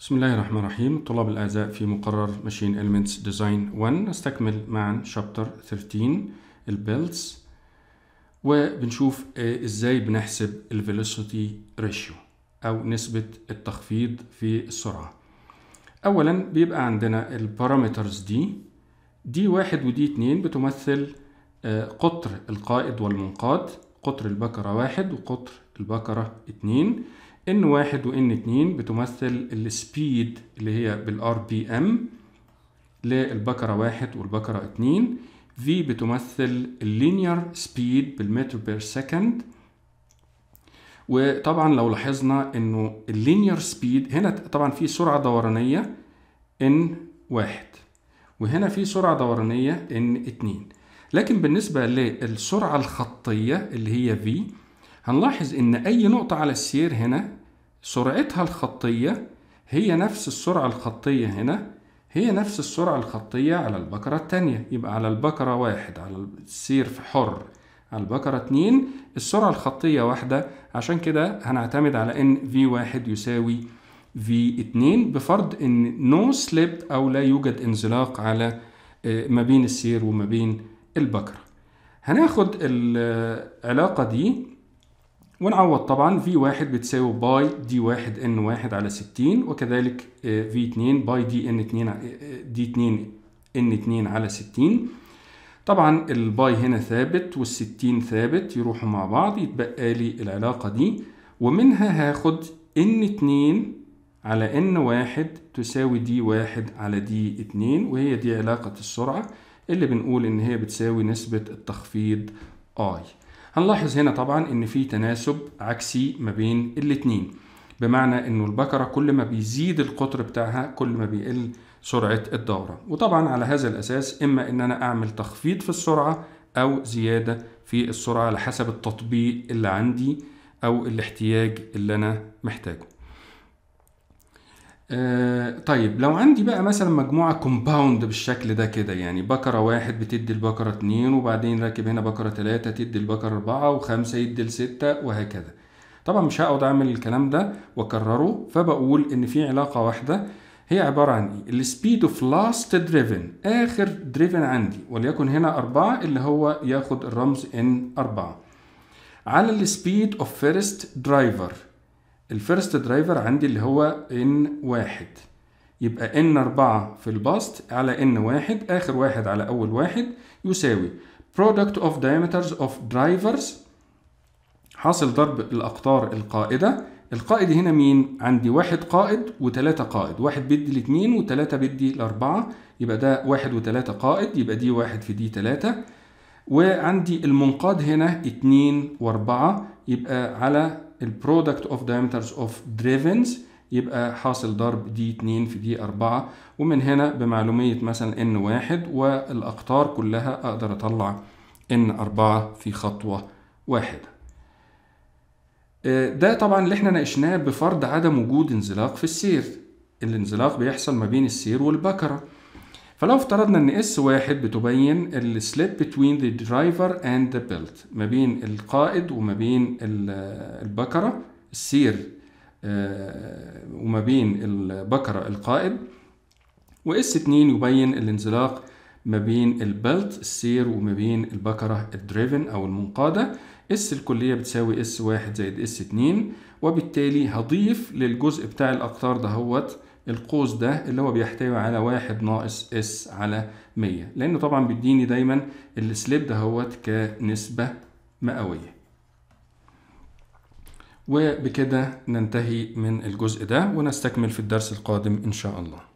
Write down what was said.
بسم الله الرحمن الرحيم طلاب الأعزاء في مقرر ماشين Elements Design 1 نستكمل معا شابتر 13 البيلتس وبنشوف ازاي بنحسب الفيلوسيتي ريشيو أو نسبة التخفيض في السرعة أولا بيبقى عندنا البارامترز دي دي واحد ودي اتنين بتمثل آه، قطر القائد والمنقاد قطر البكرة واحد وقطر البكرة اتنين ان واحد وان اتنين بتمثل السبيد اللي هي بالار بي ام للبكرة واحد والبكرة اتنين v بتمثل اللينير سبيد بالمتر بير سكند وطبعا لو لاحظنا انه اللينير سبيد هنا طبعا في سرعة دورانية n واحد وهنا في سرعة دورانية n اتنين لكن بالنسبة للسرعة الخطية اللي هي v هنلاحظ ان اي نقطة على السير هنا سرعتها الخطية هي نفس السرعة الخطية هنا هي نفس السرعة الخطية على البكرة التانية يبقى على البكرة واحد على السير في حر على البكرة اتنين السرعة الخطية واحدة عشان كده هنعتمد على ان في واحد يساوي في اتنين بفرض ان نو سليب او لا يوجد انزلاق على آه، ما بين السير وما بين البكرة هناخد آه، العلاقة دي ونعوض طبعا في واحد بتساوي باي دي واحد ان واحد على 60 وكذلك في آه، 2 باي دي ان 2 دي 2 ان 2 على 60 طبعا الباي هنا ثابت والستين ثابت يروحوا مع بعض يتبقى لي العلاقة دي ومنها هاخد ان اتنين على ان واحد تساوي دي واحد على دي اتنين وهي دي علاقة السرعة اللي بنقول ان هي بتساوي نسبة التخفيض اي هنلاحظ هنا طبعا ان في تناسب عكسي ما بين الاتنين بمعنى انه البكرة كل ما بيزيد القطر بتاعها كل ما بيقل سرعة الدورة وطبعا على هذا الاساس اما ان انا اعمل تخفيض في السرعة او زيادة في السرعة على حسب التطبيق اللي عندي او الاحتياج اللي انا محتاجه آه، طيب لو عندي بقى مثلا مجموعة كومباوند بالشكل ده كده يعني بكرة واحد بتدي البكرة اتنين وبعدين راكب هنا بكرة تلاتة تدي البكرة أربعة وخمسة يدي لستة وهكذا طبعا مش هقعد أعمل الكلام ده وأكرره فبقول إن في علاقة واحدة هي عبارة عن إيه؟ السبيد اوف لاست دريفن آخر دريفن عندي وليكن هنا أربعة اللي هو ياخد الرمز إن أربعة على السبيد اوف فيرست درايفر الفيرست درايفر عندي اللي هو ان واحد يبقى ان أربعة في الباست على ان واحد آخر واحد على أول واحد يساوي product of diameters of drivers حاصل ضرب الأقطار القائدة القائد هنا مين؟ عندي واحد قائد وثلاثة قائد واحد بيدي الاثنين وثلاثة بيدي الأربعة يبقى ده واحد وثلاثة قائد يبقى دي واحد في دي ثلاثة وعندي المنقاد هنا اتنين واربعة يبقى على البرودكت اوف دايمترز اوف دريفنز يبقى حاصل ضرب دي 2 في دي 4 ومن هنا بمعلومية مثلا ان 1 والاقطار كلها اقدر اطلع ان 4 في خطوة واحدة آه، ده طبعا اللي احنا ناقشناه بفرض عدم وجود انزلاق في السير الانزلاق بيحصل ما بين السير والبكرة فلو افترضنا ان اس واحد بتبين السليب بتوين ذا درايفر اند ذا بيلت ما بين القائد وما بين البكره السير آه، وما بين البكره القائد واس 2 يبين الانزلاق ما بين البلت السير وما بين البكرة الدريفن أو المنقادة اس الكلية بتساوي اس واحد زائد اس 2 وبالتالي هضيف للجزء بتاع الأقطار دهوت القوس ده اللي هو بيحتوي على واحد ناقص اس على 100 لانه طبعا بيديني دايما السليب دهوت كنسبة مئوية وبكده ننتهي من الجزء ده ونستكمل في الدرس القادم إن شاء الله